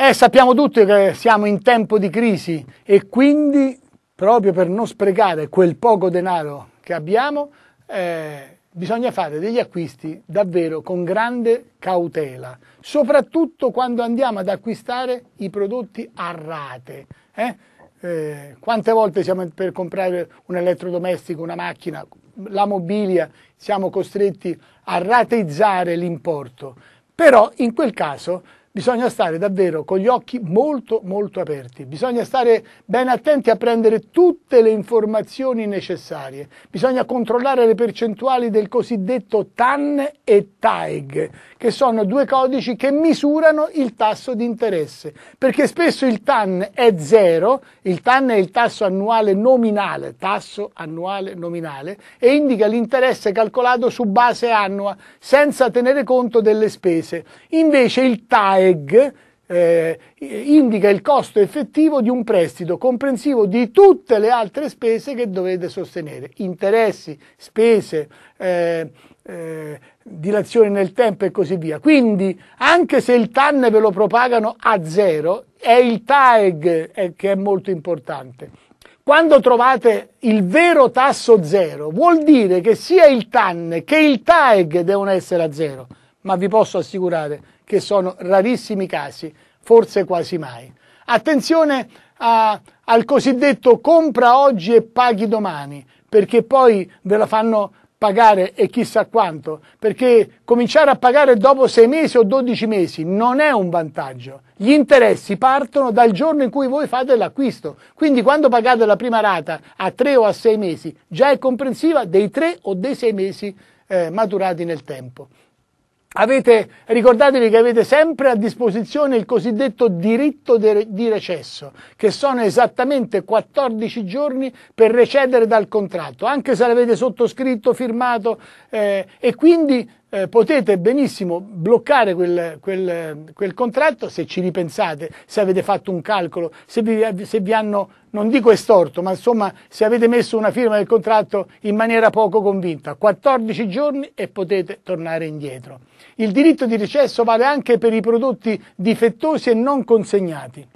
Eh, sappiamo tutti che siamo in tempo di crisi e quindi, proprio per non sprecare quel poco denaro che abbiamo, eh, bisogna fare degli acquisti davvero con grande cautela, soprattutto quando andiamo ad acquistare i prodotti a rate. Eh? eh quante volte siamo per comprare un elettrodomestico, una macchina, la mobilia, siamo costretti a rateizzare l'importo, però in quel caso bisogna stare davvero con gli occhi molto molto aperti, bisogna stare ben attenti a prendere tutte le informazioni necessarie, bisogna controllare le percentuali del cosiddetto TAN e TAEG, che sono due codici che misurano il tasso di interesse, perché spesso il TAN è zero, il TAN è il tasso annuale nominale, tasso annuale nominale, e indica l'interesse calcolato su base annua, senza tenere conto delle spese. Invece il TAEG Reg eh, indica il costo effettivo di un prestito comprensivo di tutte le altre spese che dovete sostenere, interessi, spese, eh, eh, dilazioni nel tempo e così via. Quindi anche se il TAN ve lo propagano a zero, è il TAEG eh, che è molto importante. Quando trovate il vero tasso zero, vuol dire che sia il TAN che il TAEG devono essere a zero, ma vi posso assicurare che sono rarissimi casi, forse quasi mai. Attenzione a, al cosiddetto compra oggi e paghi domani, perché poi ve la fanno pagare e chissà quanto, perché cominciare a pagare dopo 6 mesi o 12 mesi non è un vantaggio. Gli interessi partono dal giorno in cui voi fate l'acquisto, quindi quando pagate la prima rata a 3 o a 6 mesi già è comprensiva dei 3 o dei 6 mesi eh, maturati nel tempo. Avete, ricordatevi che avete sempre a disposizione il cosiddetto diritto di recesso, che sono esattamente 14 giorni per recedere dal contratto, anche se l'avete sottoscritto, firmato eh, e quindi eh, potete benissimo bloccare quel, quel, quel, contratto se ci ripensate, se avete fatto un calcolo, se vi, se vi, hanno, non dico estorto, ma insomma se avete messo una firma del contratto in maniera poco convinta. 14 giorni e potete tornare indietro. Il diritto di recesso vale anche per i prodotti difettosi e non consegnati.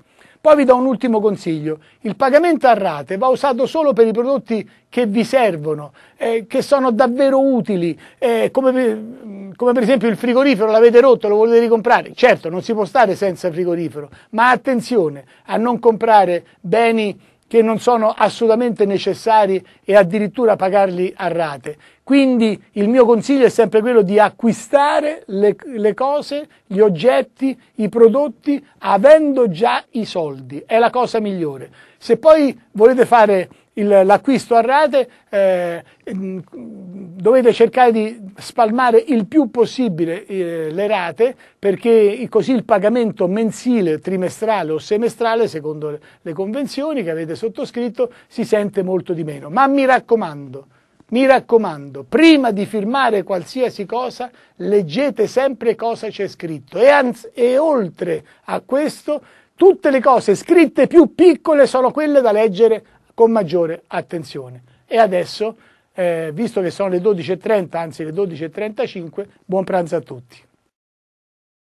Poi vi do un ultimo consiglio, il pagamento a rate va usato solo per i prodotti che vi servono, eh, che sono davvero utili, eh, come, per, mm, come, per esempio il frigorifero, l'avete rotto, lo volete ricomprare. Certo, non si può stare senza frigorifero, ma attenzione a non comprare beni che non sono assolutamente necessari e addirittura pagarli a rate. Quindi il mio consiglio è sempre quello di acquistare le, le, cose, gli oggetti, i prodotti avendo già i soldi, è la cosa migliore. Se poi volete fare l'acquisto a rate, eh, mm, dovete cercare di spalmare il più possibile eh, le rate perché così il pagamento mensile, trimestrale o semestrale, secondo le convenzioni che avete sottoscritto, si sente molto di meno. Ma mi raccomando mi raccomando, prima di firmare qualsiasi cosa, leggete sempre cosa c'è scritto e, anzi, e oltre a questo, tutte le cose scritte più piccole sono quelle da leggere con maggiore attenzione. E adesso, eh, visto che sono le 12.30, anzi le 12.35, buon pranzo a tutti.